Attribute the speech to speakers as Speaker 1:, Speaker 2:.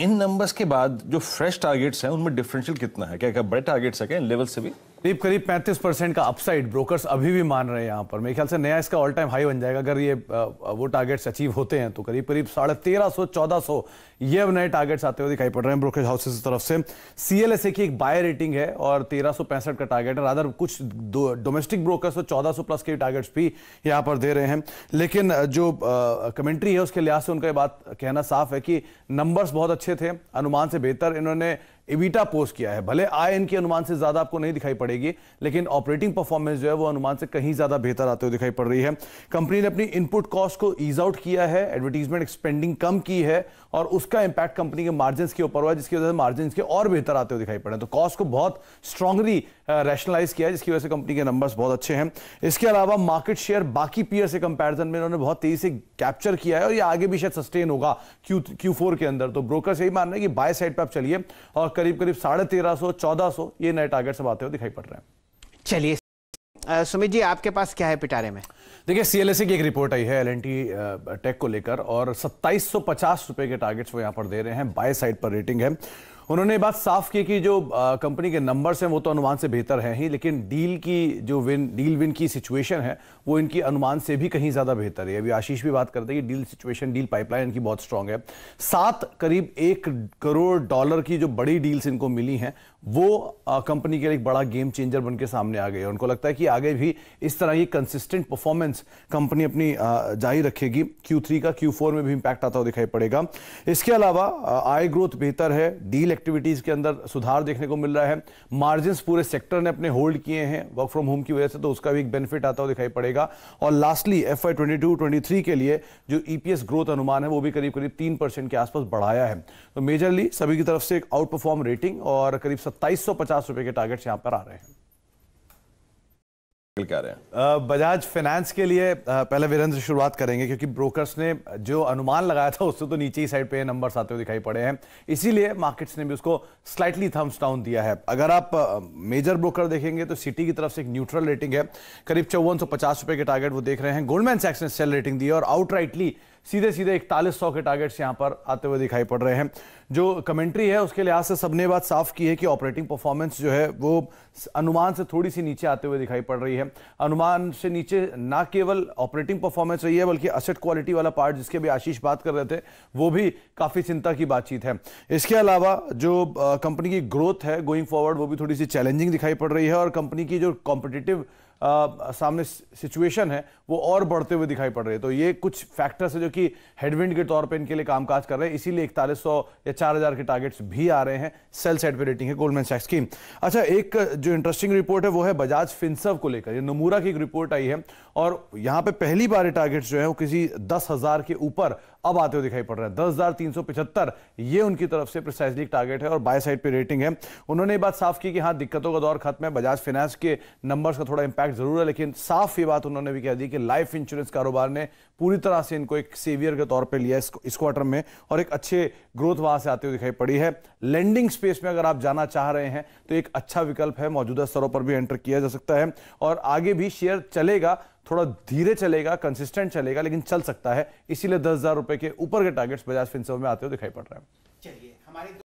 Speaker 1: इन numbers के बाद जो फ्रेश टारगेट्स हैं उनमें डिफरेंशियल कितना है क्या क्या बड़े टारगेट्स है क्या इन लेवल से भी करीब करीब 35 परसेंट का अपसाइड ब्रोकर्स अभी भी मान रहे हैं यहाँ पर मेरे ख्याल से नया इसका ऑल टाइम हाई बन जाएगा अगर ये वो टारगेट्स अचीव होते हैं तो करीब करीब साढ़े तेरह सौ चौदह सौ ये अब नए टारगेट्स आते हुए दिखाई पड़ रहे हैं ब्रोकरेज हाउसेस की तरफ से सी की एक बाय रेटिंग है और तेरह का टारगेट है अदर कुछ डोमेस्टिक ब्रोकर्स तो चौदह प्लस के टारगेट्स भी यहाँ पर दे रहे हैं लेकिन जो कमेंट्री है उसके लिहाज से उनका ये बात कहना साफ है कि नंबर्स बहुत अच्छे थे अनुमान से बेहतर इन्होंने इविटा पोस्ट किया है भले आय इनके अनुमान से ज्यादा आपको नहीं दिखाई पड़ेगी लेकिन ऑपरेटिंग परफॉर्मेंस जो है वो अनुमान से कहीं ज्यादा बेहतर आते हुए दिखाई पड़ रही है कंपनी ने अपनी इनपुट कॉस्ट को ईज आउट किया है एडवर्टीजमेंट एक्सपेंडिंग कम की है और उसका इंपैक्ट कंपनी के मार्जिन के ऊपर हुआ जिसकी वजह से मार्जिन के और बेहतर आते हुए दिखाई पड़े तो कॉस्ट को बहुत स्ट्रांगली रैशनलाइज uh, किया है जिसकी वजह से कंपनी के नंबर्स बहुत अच्छे हैं इसके अलावा मार्केट शेयर बाकी पीयर से कंपैरिजन में इन्होंने बहुत तेजी से कैप्चर किया है और ये आगे भी शायद सस्टेन होगा क्यू क्यू के अंदर तो ब्रोकर से ही मान रहे हैं कि बाय साइड पर आप चलिए और करीब करीब साढ़े तेरह सौ चौदह सौ ये नए टारगेट सब आते हुए दिखाई पड़ रहे हैं चलिए सुमित जी आपके पास क्या है पिटारे में देखिए सीएलएससी की एक रिपोर्ट आई है एलएनटी टेक को लेकर और पचास रुपए के टारगेट्स वो यहां पर दे रहे हैं बाय साइड पर रेटिंग है उन्होंने बात साफ की कि जो कंपनी के नंबर्स हैं वो तो अनुमान से बेहतर हैं ही लेकिन डील की जो विन डील विन की सिचुएशन है वो इनकी अनुमान से भी कहीं ज़्यादा बेहतर है अभी आशीष भी बात करते हैं कि डील सिचुएशन डील पाइपलाइन इनकी बहुत स्ट्रांग है सात करीब एक करोड़ डॉलर की जो बड़ी डील्स इनको मिली हैं वो कंपनी के लिए एक बड़ा गेम चेंजर बन के सामने आ गई और उनको लगता है कि आगे भी इस तरह की कंसिस्टेंट परफॉर्मेंस कंपनी अपनी जारी रखेगी क्यू का क्यू में भी इम्पैक्ट आता हुआ दिखाई पड़ेगा इसके अलावा आय ग्रोथ बेहतर है डील एक्टिविटीज़ के अंदर सुधार देखने को मिल रहा है मार्जिन पूरे सेक्टर ने अपने होल्ड किए हैं वर्क फ्रॉम होम की वजह से तो उसका भी एक बेनिफिट आता हुआ दिखाई पड़ेगा और लास्टली एफ आई ट्वेंटी के लिए जो ई e ग्रोथ अनुमान है वो भी करीब करीब तीन के आसपास बढ़ाया है तो मेजरली सभी की तरफ से एक आउट परफॉर्म रेटिंग और करीब सत्ताईस के टारगेट्स यहाँ पर आ रहे हैं रहे बजाज फाइनेंस के लिए पहले वीरेंद्र शुरुआत करेंगे क्योंकि ब्रोकर्स ने जो अनुमान लगाया था उससे तो नीचे ही साइड पे नंबर्स आते हुए दिखाई पड़े हैं इसीलिए मार्केट्स ने भी उसको स्लाइटली थम्स डाउन दिया है अगर आप मेजर ब्रोकर देखेंगे तो सिटी की तरफ से एक न्यूट्रल रेटिंग है करीब चौवन सौ पचास रुपए के टारगेट वो देख रहे हैं गोल्डमैन सैक्स ने सेल रेटिंग दी है और आउटराइटली सीधे सीधे इकतालीस सौ के टारगेट्स यहाँ पर आते हुए दिखाई पड़ रहे हैं जो कमेंट्री है उसके लिहाज से सबने बात साफ की है कि ऑपरेटिंग परफॉर्मेंस जो है वो अनुमान से थोड़ी सी नीचे आते हुए दिखाई पड़ रही है अनुमान से नीचे ना केवल ऑपरेटिंग परफॉर्मेंस रही है बल्कि असेट क्वालिटी वाला पार्ट जिसके भी आशीष बात कर रहे थे वो भी काफ़ी चिंता की बातचीत है इसके अलावा जो कंपनी की ग्रोथ है गोइंग फॉरवर्ड वो भी थोड़ी सी चैलेंजिंग दिखाई पड़ रही है और कंपनी की जो कॉम्पिटिटिव आ, सामने सिचुएशन है वो और बढ़ते हुए दिखाई पड़ रही है तो ये कुछ फैक्टर्स है जो कि हेडविंड के तौर पे इनके लिए कामकाज कर रहे हैं इसीलिए इकतालीस सौ या चार हजार के टारगेट्स भी आ रहे हैं सेल साइड पे रेटिंग है गोल्डमैन सैक्स की अच्छा एक जो इंटरेस्टिंग रिपोर्ट है वो है बजाज फिंसव को लेकर ये नमूरा की एक रिपोर्ट आई है और यहाँ पे पहली बार टारगेट्स जो है वो किसी दस के ऊपर अब आते हुए दिखाई पड़ रहे हैं दस हजार तीन सौ पिछहत्तर ये उनकी तरफ से प्रिसाइसली टारगेट है और बाय साइड पे रेटिंग है उन्होंने ये बात साफ की कि हाँ दिक्कतों का दौर खत्म है बजाज फाइनेंस के नंबर्स का थोड़ा इंपैक्ट इम्पैक्ट ज़रूर है लेकिन साफ ये बात उन्होंने भी कह दी कि लाइफ इंश्योरेंस कारोबार ने पूरी तरह से इनको एक सेवियर के तौर पे लिया इस क्वार्टर में और एक अच्छे ग्रोथ वहां से आते हुए दिखाई पड़ी है लैंडिंग स्पेस में अगर आप जाना चाह रहे हैं तो एक अच्छा विकल्प है मौजूदा स्तरों पर भी एंटर किया जा सकता है और आगे भी शेयर चलेगा थोड़ा धीरे चलेगा कंसिस्टेंट चलेगा लेकिन चल सकता है इसीलिए दस हजार रुपए के ऊपर के टारगेट्स बजाज फिनसर्व में आते हुए दिखाई पड़ रहे हैं चलिए हमारे